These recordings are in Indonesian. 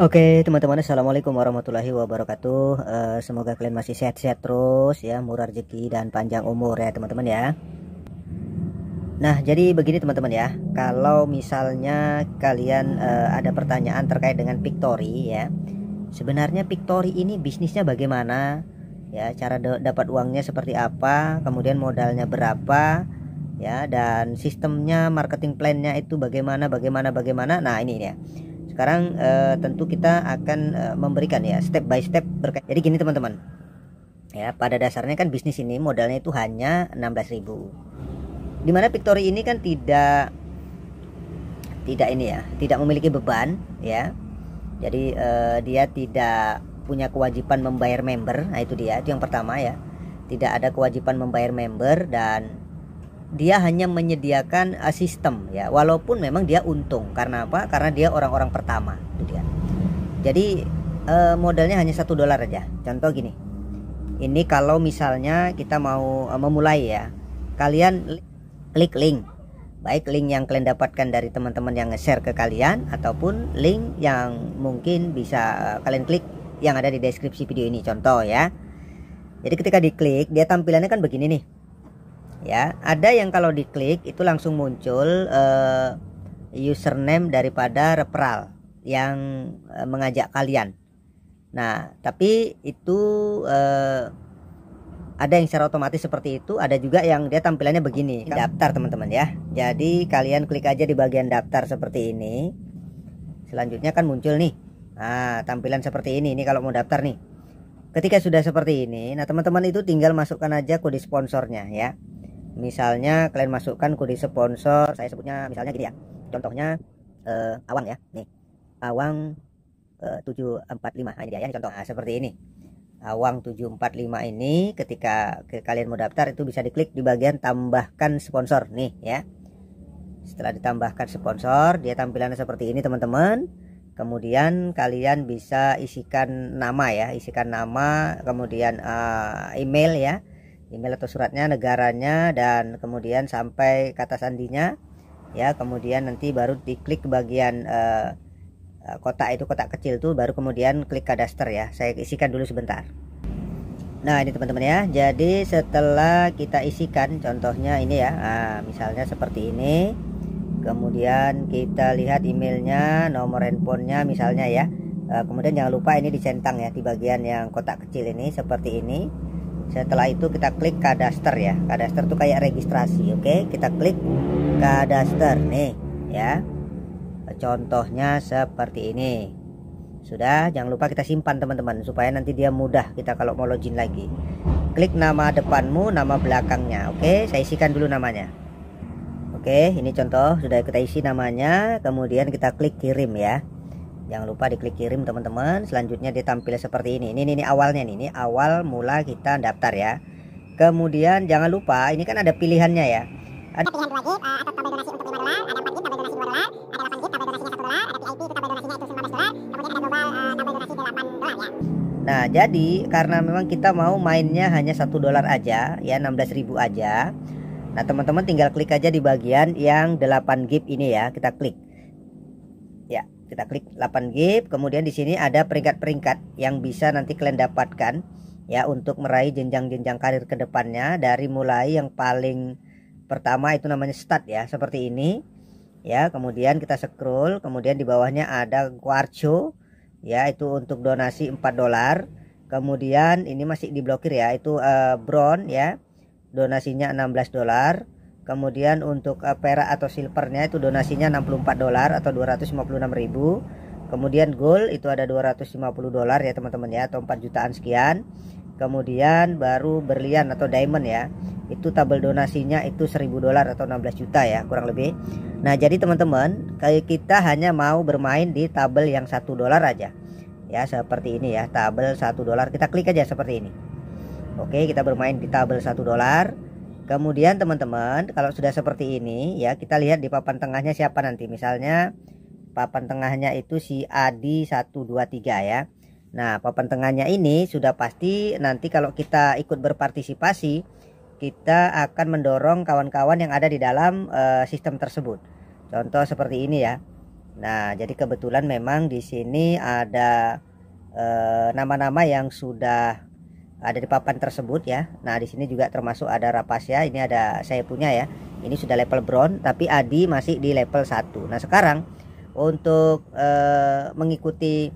Oke okay, teman-teman assalamualaikum warahmatullahi wabarakatuh uh, Semoga kalian masih sehat-sehat terus ya Murah rezeki dan panjang umur ya teman-teman ya Nah jadi begini teman-teman ya Kalau misalnya kalian uh, ada pertanyaan terkait dengan Victory ya Sebenarnya Victory ini bisnisnya bagaimana Ya cara dapat uangnya seperti apa Kemudian modalnya berapa Ya dan sistemnya marketing plannya itu bagaimana bagaimana bagaimana Nah ini ya sekarang uh, tentu kita akan uh, memberikan ya step by step berkait jadi gini teman-teman ya pada dasarnya kan bisnis ini modalnya itu hanya 16.000 dimana Victory ini kan tidak tidak ini ya tidak memiliki beban ya jadi uh, dia tidak punya kewajiban membayar member nah itu dia itu yang pertama ya tidak ada kewajiban membayar member dan dia hanya menyediakan uh, sistem ya walaupun memang dia untung karena apa karena dia orang-orang pertama gitu ya. jadi uh, modalnya hanya satu dolar aja contoh gini ini kalau misalnya kita mau uh, memulai ya kalian klik link baik link yang kalian dapatkan dari teman-teman yang nge-share ke kalian ataupun link yang mungkin bisa kalian klik yang ada di deskripsi video ini contoh ya jadi ketika diklik dia tampilannya kan begini nih ya ada yang kalau diklik itu langsung muncul uh, username daripada referral yang uh, mengajak kalian nah tapi itu uh, ada yang secara otomatis seperti itu, ada juga yang dia tampilannya begini, daftar teman-teman ya. Jadi kalian klik aja di bagian daftar seperti ini. Selanjutnya kan muncul nih. Nah, tampilan seperti ini. Ini kalau mau daftar nih. Ketika sudah seperti ini, nah teman-teman itu tinggal masukkan aja kode sponsornya ya misalnya kalian masukkan kode sponsor saya sebutnya misalnya gini ya contohnya uh, awang ya nih awang eh, uh, 745 nah, ini dia ya ini contoh nah, seperti ini awang 745 ini ketika kalian mau daftar itu bisa diklik di bagian tambahkan sponsor nih ya setelah ditambahkan sponsor dia tampilannya seperti ini teman-teman kemudian kalian bisa isikan nama ya isikan nama kemudian uh, email ya email atau suratnya negaranya dan kemudian sampai kata sandinya ya kemudian nanti baru diklik bagian eh, eh, kotak itu kotak kecil tuh baru kemudian klik kadaster ya saya isikan dulu sebentar nah ini teman-teman ya jadi setelah kita isikan contohnya ini ya nah, misalnya seperti ini kemudian kita lihat emailnya nomor handphonenya misalnya ya eh, kemudian jangan lupa ini dicentang ya di bagian yang kotak kecil ini seperti ini setelah itu kita klik kadaster ya kadaster tuh kayak registrasi oke okay? kita klik kadaster nih ya contohnya seperti ini sudah jangan lupa kita simpan teman-teman supaya nanti dia mudah kita kalau mau login lagi klik nama depanmu nama belakangnya oke okay? saya isikan dulu namanya oke okay, ini contoh sudah kita isi namanya kemudian kita klik kirim ya jangan lupa diklik kirim teman-teman selanjutnya ditampil seperti ini ini, ini ini awalnya nih ini awal mula kita daftar ya kemudian jangan lupa ini kan ada pilihannya ya ada pilihan wajib uh, eh, atau tabel donasi untuk 5 dolar, ada 4 gig tabel donasi 2 dolar, ada 8 gig tabel donasinya 1 dolar, ada VIP tabel donasinya itu 15 dolar, kemudian ada global uh, tabel donasi 8 dolar ya. Nah, jadi karena memang kita mau mainnya hanya 1 dolar aja ya, 16.000 aja. Nah, teman-teman tinggal klik aja di bagian yang 8 gift ini ya, kita klik kita klik 8 GB kemudian di sini ada peringkat-peringkat yang bisa nanti kalian dapatkan ya untuk meraih jenjang-jenjang karir kedepannya dari mulai yang paling pertama itu namanya start ya seperti ini ya kemudian kita scroll kemudian di bawahnya ada quarco ya itu untuk donasi 4 dolar kemudian ini masih diblokir ya itu uh, brown ya donasinya 16 dolar Kemudian untuk uh, perak atau silvernya itu donasinya 64 dolar atau 256 ribu. Kemudian gold itu ada 250 dolar ya teman-teman ya atau 4 jutaan sekian. Kemudian baru berlian atau diamond ya. Itu tabel donasinya itu 1000 dolar atau 16 juta ya kurang lebih. Nah, jadi teman-teman, kayak kita hanya mau bermain di tabel yang 1 dolar aja. Ya, seperti ini ya, tabel 1 dolar. Kita klik aja seperti ini. Oke, kita bermain di tabel 1 dolar. Kemudian teman-teman, kalau sudah seperti ini ya, kita lihat di papan tengahnya siapa nanti. Misalnya papan tengahnya itu si Adi 123 ya. Nah, papan tengahnya ini sudah pasti nanti kalau kita ikut berpartisipasi, kita akan mendorong kawan-kawan yang ada di dalam uh, sistem tersebut. Contoh seperti ini ya. Nah, jadi kebetulan memang di sini ada eh, nama-nama uh, nama -nama yang sudah ada di papan tersebut ya. Nah, di sini juga termasuk ada rapas ya. ini ada saya punya ya. Ini sudah level brown tapi Adi masih di level 1. Nah, sekarang untuk eh, mengikuti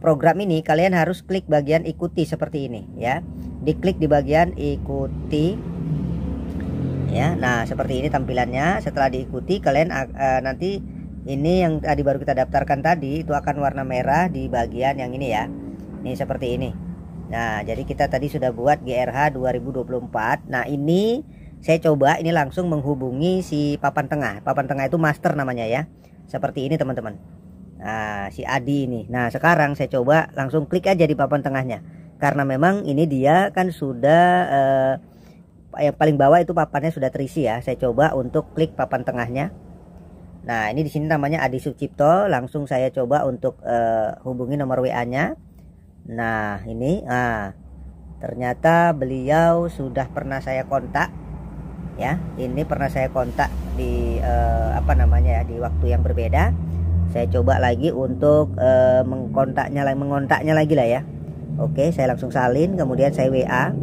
program ini kalian harus klik bagian ikuti seperti ini ya. Diklik di bagian ikuti ya. Nah, seperti ini tampilannya. Setelah diikuti kalian eh, nanti ini yang tadi baru kita daftarkan tadi itu akan warna merah di bagian yang ini ya. Ini seperti ini Nah, jadi kita tadi sudah buat GRH 2024. Nah, ini saya coba ini langsung menghubungi si papan tengah. Papan tengah itu master namanya ya. Seperti ini, teman-teman. Nah, si Adi ini. Nah, sekarang saya coba langsung klik aja di papan tengahnya. Karena memang ini dia kan sudah eh, yang paling bawah itu papannya sudah terisi ya. Saya coba untuk klik papan tengahnya. Nah, ini di sini namanya Adi Sucipto. Langsung saya coba untuk eh, hubungi nomor WA-nya. Nah, ini ah ternyata beliau sudah pernah saya kontak ya. Ini pernah saya kontak di eh, apa namanya ya di waktu yang berbeda. Saya coba lagi untuk eh, mengkontaknya lagi mengontaknya lagi lah ya. Oke, saya langsung salin kemudian saya WA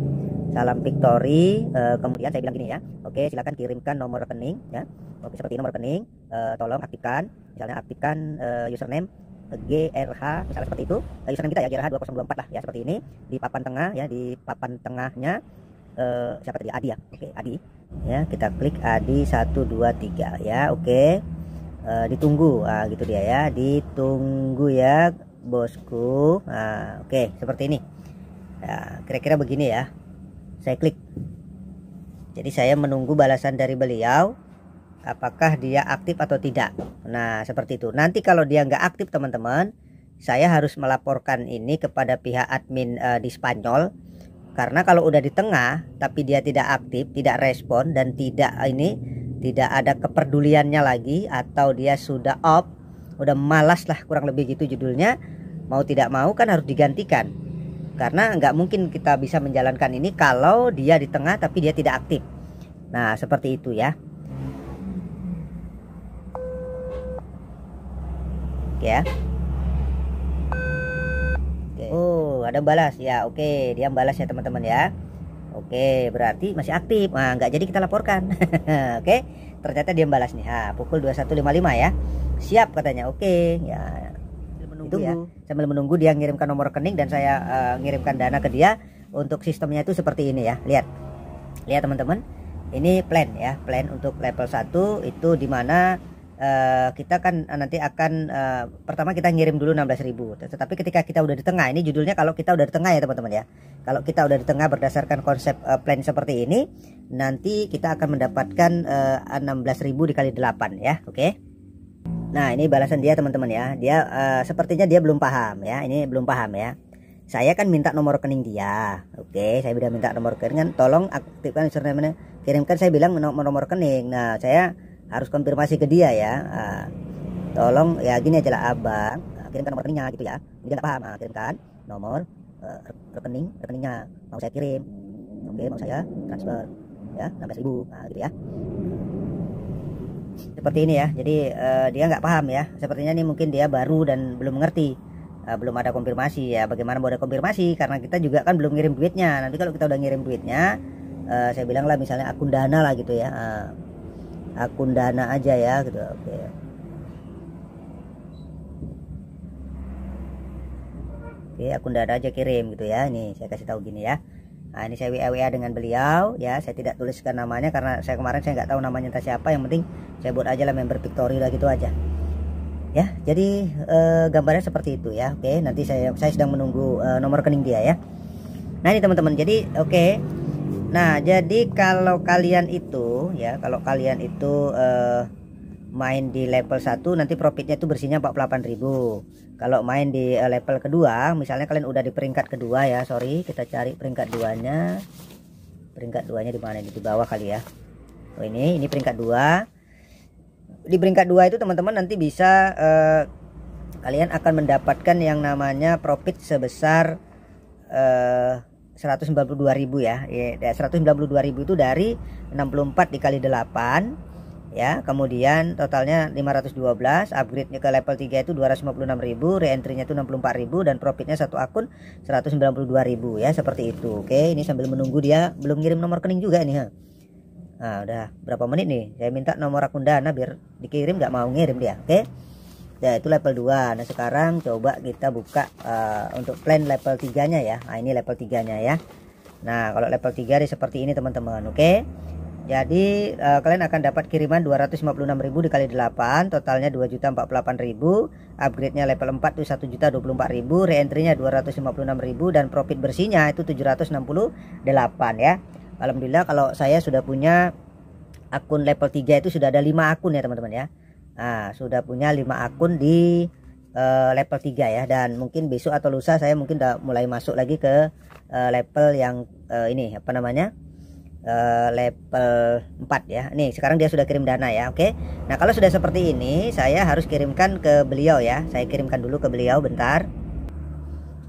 Salam Victory. eh, kemudian saya bilang gini ya, oke silahkan silakan kirimkan nomor rekening ya, oke, seperti nomor rekening, eh, tolong aktifkan, misalnya aktifkan eh, username GRH misalnya seperti itu tulisan kita ya GRH 2024 lah ya seperti ini di papan tengah ya di papan tengahnya eh, siapa tadi Adi ya oke Adi ya kita klik Adi 123 ya oke eh, ditunggu nah, gitu dia ya ditunggu ya bosku nah, oke seperti ini ya, kira-kira ya, begini ya saya klik jadi saya menunggu balasan dari beliau apakah dia aktif atau tidak. Nah, seperti itu. Nanti kalau dia nggak aktif, teman-teman, saya harus melaporkan ini kepada pihak admin e, di Spanyol. Karena kalau udah di tengah, tapi dia tidak aktif, tidak respon dan tidak eh, ini tidak ada kepeduliannya lagi atau dia sudah off, udah malas lah kurang lebih gitu judulnya. Mau tidak mau kan harus digantikan. Karena nggak mungkin kita bisa menjalankan ini kalau dia di tengah tapi dia tidak aktif. Nah, seperti itu ya. ya oke. oh ada balas ya oke dia balas ya teman-teman ya oke berarti masih aktif nah nggak jadi kita laporkan oke ternyata dia balas nih ha, ah, pukul 21.55 ya siap katanya oke ya menunggu ya sambil menunggu dia ngirimkan nomor rekening dan saya uh, ngirimkan dana ke dia untuk sistemnya itu seperti ini ya lihat lihat teman-teman ini plan ya plan untuk level 1 itu dimana Eh, kita kan eh, nanti akan uh, pertama kita ngirim dulu 16.000 tetapi ketika kita udah di tengah ini judulnya kalau kita udah di tengah ya teman-teman ya kalau kita udah di tengah berdasarkan konsep uh, plan seperti ini nanti kita akan mendapatkan uh, 16.000 dikali 8 ya oke okay? nah ini balasan dia teman-teman ya dia uh, sepertinya dia belum paham ya ini belum paham ya saya kan minta nomor rekening dia oke okay, saya sudah minta nomor rekening tolong aktifkan username kirimkan saya bilang menomor nomor rekening nah saya harus konfirmasi ke dia ya nah, tolong ya gini aja lah abang kirimkan nomor rekeningnya gitu ya ini dia gak paham nah, kirimkan nomor uh, rekening rekeningnya mau saya kirim oke okay, mau saya transfer ya sampai seribu nah, gitu ya seperti ini ya jadi uh, dia nggak paham ya sepertinya ini mungkin dia baru dan belum mengerti uh, belum ada konfirmasi ya bagaimana mau ada konfirmasi karena kita juga kan belum ngirim duitnya nanti kalau kita udah ngirim duitnya uh, saya bilang lah misalnya akun dana lah gitu ya uh, akun dana aja ya gitu oke okay. oke okay, akun dana aja kirim gitu ya ini saya kasih tahu gini ya nah ini saya WA WA dengan beliau ya saya tidak tuliskan namanya karena saya kemarin saya nggak tahu namanya entah siapa yang penting saya buat aja lah member Victory lah gitu aja ya jadi eh, gambarnya seperti itu ya oke okay, nanti saya saya sedang menunggu eh, nomor rekening dia ya nah ini teman-teman jadi oke okay, Nah, jadi kalau kalian itu ya, kalau kalian itu uh, main di level 1 nanti profitnya itu bersihnya 48.000. Kalau main di uh, level kedua, misalnya kalian udah di peringkat kedua ya, sorry, kita cari peringkat duanya. Peringkat duanya di mana? Di bawah kali ya. Oh, ini ini peringkat dua. Di peringkat dua itu teman-teman nanti bisa uh, kalian akan mendapatkan yang namanya profit sebesar eh 192 ribu ya, iya, ya 192 ribu itu dari 64 dikali 8 ya kemudian totalnya 512 upgrade-nya ke level 3 itu 256 ribu reentry-nya itu 64 ribu dan profitnya satu akun 192 ribu ya seperti itu oke ini sambil menunggu dia belum ngirim nomor kening juga ini ha. nah udah berapa menit nih saya minta nomor akun dana biar dikirim nggak mau ngirim dia oke ya itu level 2 nah sekarang coba kita buka uh, untuk plan level 3 nya ya nah ini level 3 nya ya nah kalau level 3 seperti ini teman-teman oke okay? jadi uh, kalian akan dapat kiriman 256.000 dikali 8 totalnya 2.048.000 upgrade nya level 4 itu 1.024.000 reentry nya 256.000 dan profit bersihnya itu 768 ya Alhamdulillah kalau saya sudah punya akun level 3 itu sudah ada 5 akun ya teman-teman ya Nah, sudah punya 5 akun di uh, level 3 ya dan mungkin besok atau lusa saya mungkin udah mulai masuk lagi ke uh, level yang uh, ini apa namanya? Uh, level 4 ya. Nih, sekarang dia sudah kirim dana ya, oke. Okay? Nah, kalau sudah seperti ini, saya harus kirimkan ke beliau ya. Saya kirimkan dulu ke beliau bentar.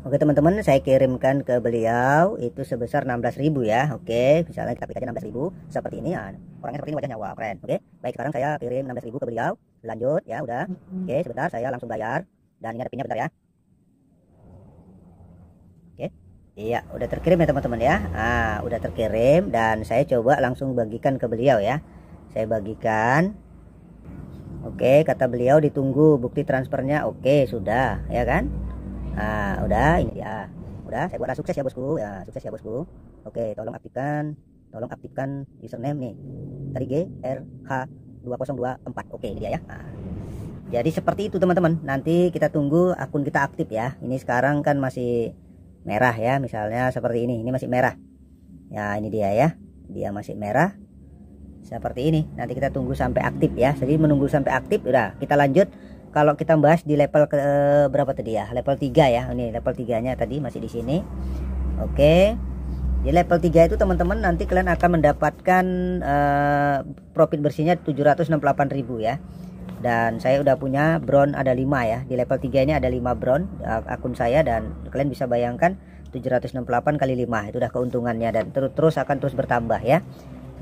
Oke, teman-teman, saya kirimkan ke beliau itu sebesar 16.000 ya. Oke, misalnya kita pilih aja 16.000 seperti ini. ya. orangnya seperti ini wajahnya wah keren. Oke. Baik, sekarang saya kirim 16.000 ke beliau lanjut ya udah oke okay, sebentar saya langsung bayar dan ingat pinnya bentar ya oke okay. iya udah terkirim ya teman-teman ya ah udah terkirim dan saya coba langsung bagikan ke beliau ya saya bagikan oke okay, kata beliau ditunggu bukti transfernya oke okay, sudah ya kan ah udah ini ya udah saya buatlah sukses ya bosku ya sukses ya bosku oke okay, tolong aktifkan tolong aktifkan username nih tadi G R H 2024 oke okay, dia ya nah, jadi seperti itu teman-teman nanti kita tunggu akun kita aktif ya ini sekarang kan masih merah ya misalnya seperti ini ini masih merah ya ini dia ya dia masih merah seperti ini nanti kita tunggu sampai aktif ya jadi menunggu sampai aktif udah kita lanjut kalau kita bahas di level ke eh, berapa tadi ya level 3 ya ini level 3 nya tadi masih di sini oke okay. Di level 3 itu teman-teman nanti kalian akan mendapatkan uh, profit bersihnya 768.000 ya. Dan saya udah punya brown ada 5 ya. Di level 3 ini ada 5 brown akun saya dan kalian bisa bayangkan 768 kali 5 itu udah keuntungannya dan terus terus akan terus bertambah ya.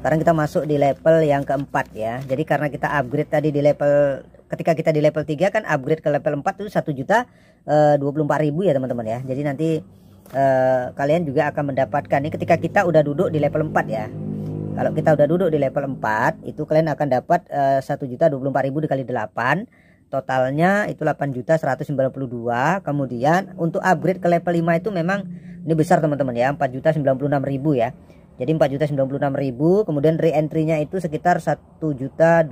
Sekarang kita masuk di level yang keempat ya. Jadi karena kita upgrade tadi di level ketika kita di level 3 kan upgrade ke level 4 itu 1 juta e, ribu ya teman-teman ya. Jadi nanti eh, kalian juga akan mendapatkan ini ketika kita udah duduk di level 4 ya kalau kita udah duduk di level 4 itu kalian akan dapat eh, 1.024.000 dikali 8 totalnya itu 8.192 kemudian untuk upgrade ke level 5 itu memang ini besar teman-teman ya 4.096.000 ya jadi 4.096.000 kemudian re-entry-nya itu sekitar 1.024.000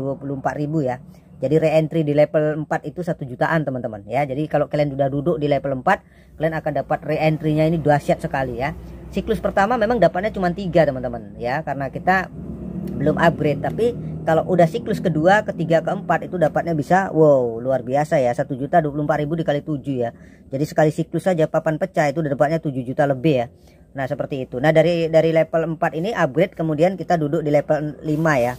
ya jadi reentry di level 4 itu satu jutaan teman-teman ya. Jadi kalau kalian sudah duduk di level 4, kalian akan dapat re-entrynya ini set sekali ya. Siklus pertama memang dapatnya cuma tiga teman-teman ya karena kita belum upgrade tapi kalau udah siklus kedua, ketiga, keempat itu dapatnya bisa wow luar biasa ya satu juta dua ribu dikali tujuh ya. Jadi sekali siklus saja papan pecah itu udah dapatnya tujuh juta lebih ya. Nah seperti itu. Nah dari dari level 4 ini upgrade kemudian kita duduk di level 5 ya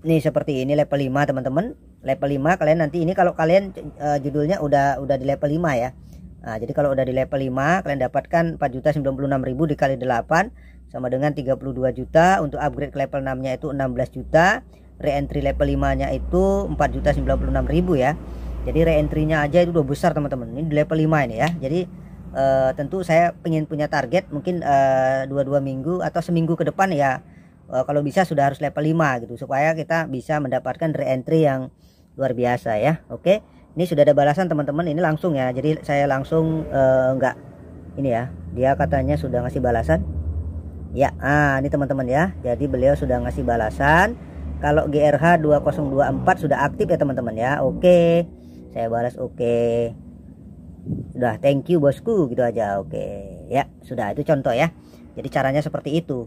nih seperti ini level 5 teman-teman level 5 kalian nanti ini kalau kalian uh, judulnya udah udah di level 5 ya Nah, jadi kalau udah di level 5 kalian dapatkan 4.096.000 dikali 8 sama dengan 32 juta untuk upgrade ke level 6 nya itu 16 juta re-entry level 5 nya itu 4.096.000 ya jadi re-entry nya aja itu udah besar teman-teman ini di level 5 ini ya jadi uh, tentu saya ingin punya target mungkin dua uh, eh, dua minggu atau seminggu ke depan ya Eh, kalau bisa sudah harus level 5 gitu supaya kita bisa mendapatkan re-entry yang luar biasa ya oke ini sudah ada balasan teman-teman ini langsung ya jadi saya langsung uh, enggak ini ya dia katanya sudah ngasih balasan ya ah ini teman-teman ya jadi beliau sudah ngasih balasan kalau GRH 2024 sudah aktif ya teman-teman ya oke saya balas oke okay. udah thank you bosku gitu aja oke ya sudah itu contoh ya jadi caranya seperti itu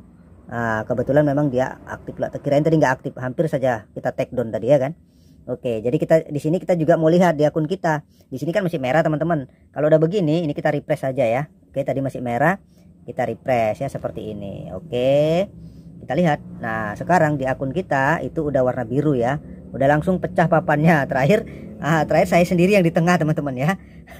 Nah, kebetulan memang dia aktif lah. Kirain tadi nggak aktif, hampir saja kita take down tadi ya kan. Oke, jadi kita di sini kita juga mau lihat di akun kita. Di sini kan masih merah teman-teman. Kalau udah begini, ini kita refresh saja ya. Oke, tadi masih merah, kita refresh ya seperti ini. Oke, kita lihat. Nah, sekarang di akun kita itu udah warna biru ya. Udah langsung pecah papannya. Terakhir, ah, terakhir saya sendiri yang di tengah teman-teman ya.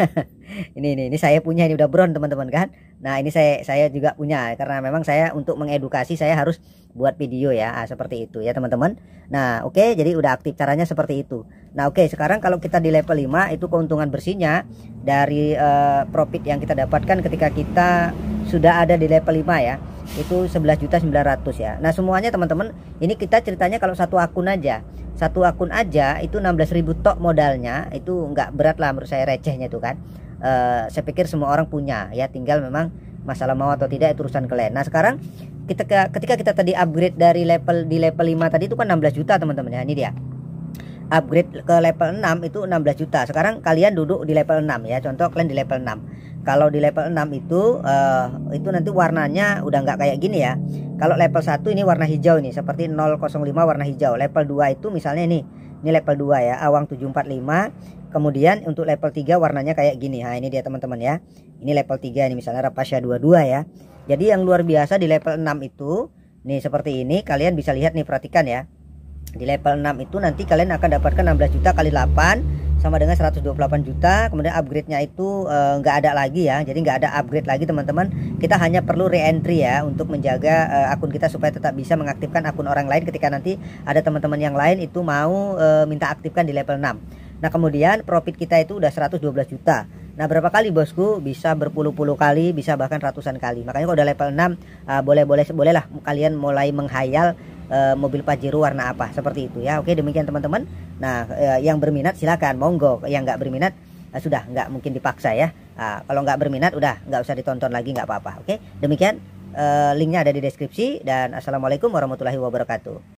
ini ini ini saya punya ini udah brown teman-teman kan nah ini saya saya juga punya karena memang saya untuk mengedukasi saya harus buat video ya nah, seperti itu ya teman-teman nah oke okay, jadi udah aktif caranya seperti itu nah oke okay, sekarang kalau kita di level 5 itu keuntungan bersihnya dari uh, profit yang kita dapatkan ketika kita sudah ada di level 5 ya itu 11.900 ya nah semuanya teman-teman ini kita ceritanya kalau satu akun aja satu akun aja itu 16.000 tok modalnya itu nggak berat lah menurut saya recehnya itu kan Eh, saya pikir semua orang punya ya tinggal memang masalah mau atau tidak itu urusan kalian nah sekarang kita ketika kita tadi upgrade dari level di level 5 tadi itu kan 16 juta teman-teman ya ini dia upgrade ke level 6 itu 16 juta sekarang kalian duduk di level 6 ya contoh kalian di level 6 kalau di level 6 itu uh, itu nanti warnanya udah nggak kayak gini ya kalau level 1 ini warna hijau nih seperti 005 warna hijau level 2 itu misalnya ini ini level 2 ya awang 745 Kemudian untuk level 3 warnanya kayak gini. Nah, ini dia teman-teman ya. Ini level 3 ini misalnya Rapasya 22 ya. Jadi yang luar biasa di level 6 itu nih seperti ini kalian bisa lihat nih perhatikan ya. Di level 6 itu nanti kalian akan dapatkan 16 juta kali 8 sama dengan 128 juta. Kemudian upgrade-nya itu eh, nggak e, ada lagi ya. Jadi nggak ada upgrade lagi teman-teman. Kita hanya perlu re-entry ya untuk menjaga e, akun kita supaya tetap bisa mengaktifkan akun orang lain ketika nanti ada teman-teman yang lain itu mau e, minta aktifkan di level 6. Nah kemudian profit kita itu udah 112 juta Nah berapa kali bosku bisa berpuluh-puluh kali bisa bahkan ratusan kali Makanya kalau udah level 6 ah, boleh-boleh boleh lah kalian mulai menghayal uh, mobil Pajero warna apa seperti itu ya Oke demikian teman-teman Nah uh, yang berminat silakan monggo yang nggak berminat uh, sudah nggak mungkin dipaksa ya uh, Kalau nggak berminat udah nggak usah ditonton lagi nggak apa-apa Oke demikian uh, linknya ada di deskripsi dan Assalamualaikum warahmatullahi wabarakatuh